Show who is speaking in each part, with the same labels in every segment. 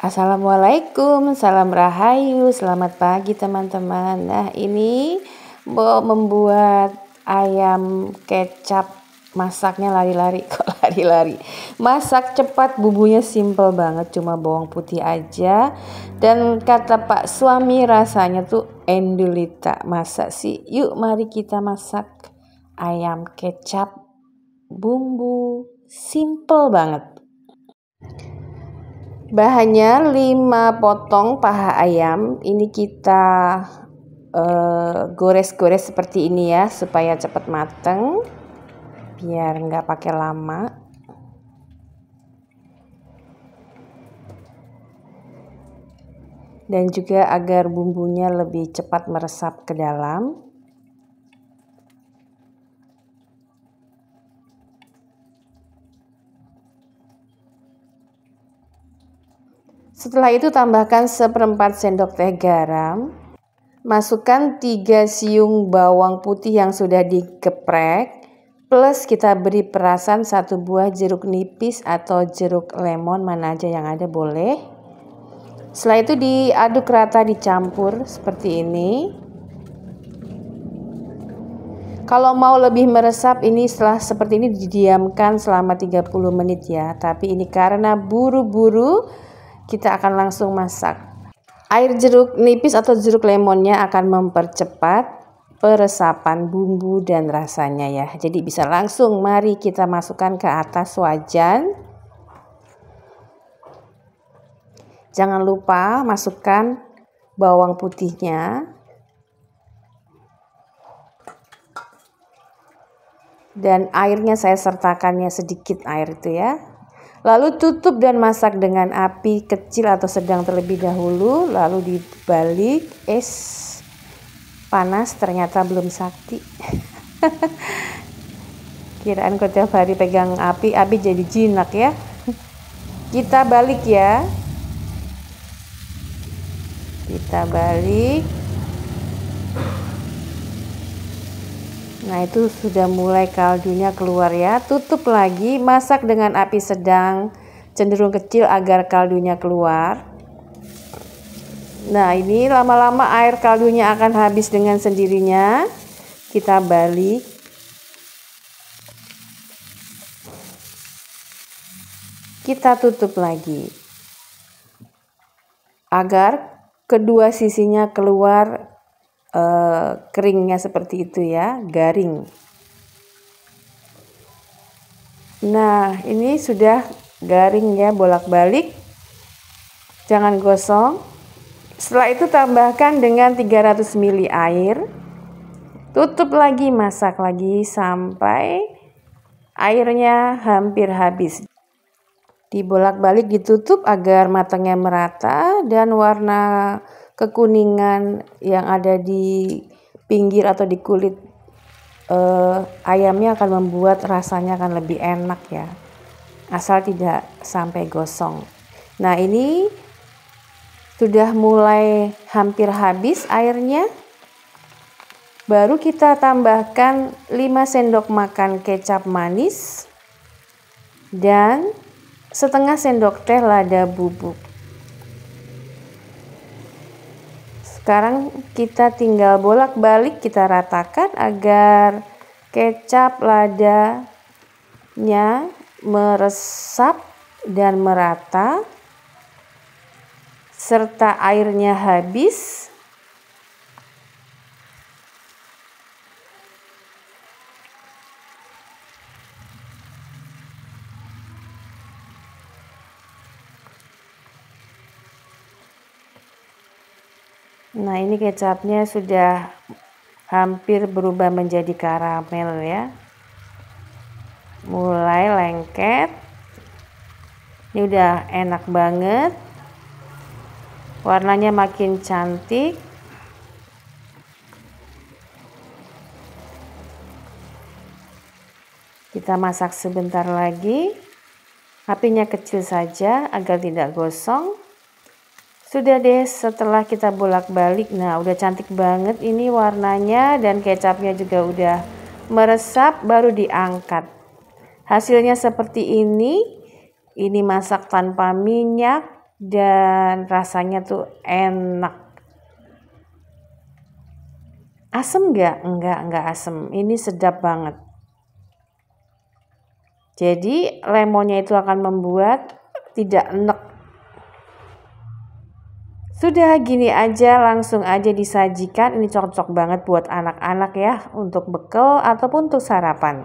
Speaker 1: Assalamualaikum, salam rahayu, selamat pagi teman-teman. Nah ini mau membuat ayam kecap masaknya lari-lari kok lari-lari masak cepat bumbunya simple banget cuma bawang putih aja dan kata pak suami rasanya tuh endulita masak sih yuk mari kita masak ayam kecap bumbu simple banget Bahannya 5 potong paha ayam. Ini kita gores eh, gores-gores seperti ini ya supaya cepat mateng. Biar nggak pakai lama. Dan juga agar bumbunya lebih cepat meresap ke dalam. Setelah itu tambahkan seperempat sendok teh garam. Masukkan 3 siung bawang putih yang sudah digeprek. Plus kita beri perasan satu buah jeruk nipis atau jeruk lemon mana aja yang ada boleh. Setelah itu diaduk rata dicampur seperti ini. Kalau mau lebih meresap ini setelah seperti ini didiamkan selama 30 menit ya. Tapi ini karena buru-buru kita akan langsung masak. Air jeruk nipis atau jeruk lemonnya akan mempercepat peresapan bumbu dan rasanya ya. Jadi bisa langsung mari kita masukkan ke atas wajan. Jangan lupa masukkan bawang putihnya. Dan airnya saya sertakannya sedikit air itu ya. Lalu tutup dan masak dengan api kecil atau sedang terlebih dahulu, lalu dibalik es panas ternyata belum sakti. Kiraan kau tiap hari pegang api, api jadi jinak ya. Kita balik ya. Kita balik. Nah itu sudah mulai kaldunya keluar ya. Tutup lagi, masak dengan api sedang, cenderung kecil agar kaldunya keluar. Nah ini lama-lama air kaldunya akan habis dengan sendirinya. Kita balik. Kita tutup lagi. Agar kedua sisinya keluar Eh, keringnya seperti itu ya, garing. Nah, ini sudah garing ya, bolak-balik. Jangan gosong. Setelah itu tambahkan dengan 300 ml air. Tutup lagi, masak lagi sampai airnya hampir habis. Dibolak-balik ditutup agar matangnya merata dan warna kekuningan yang ada di pinggir atau di kulit eh, ayamnya akan membuat rasanya akan lebih enak ya asal tidak sampai gosong nah ini sudah mulai hampir habis airnya baru kita tambahkan 5 sendok makan kecap manis dan setengah sendok teh lada bubuk Sekarang kita tinggal bolak-balik kita ratakan agar kecap ladanya meresap dan merata serta airnya habis Nah ini kecapnya sudah hampir berubah menjadi karamel ya. Mulai lengket. Ini udah enak banget. Warnanya makin cantik. Kita masak sebentar lagi. Apinya kecil saja agar tidak gosong. Sudah deh setelah kita bolak-balik. Nah, udah cantik banget ini warnanya dan kecapnya juga udah meresap baru diangkat. Hasilnya seperti ini. Ini masak tanpa minyak dan rasanya tuh enak. Asem nggak? Enggak, enggak asem. Ini sedap banget. Jadi lemonnya itu akan membuat tidak enek sudah gini aja langsung aja disajikan ini cocok banget buat anak-anak ya untuk bekal ataupun untuk sarapan.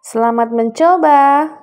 Speaker 1: Selamat mencoba!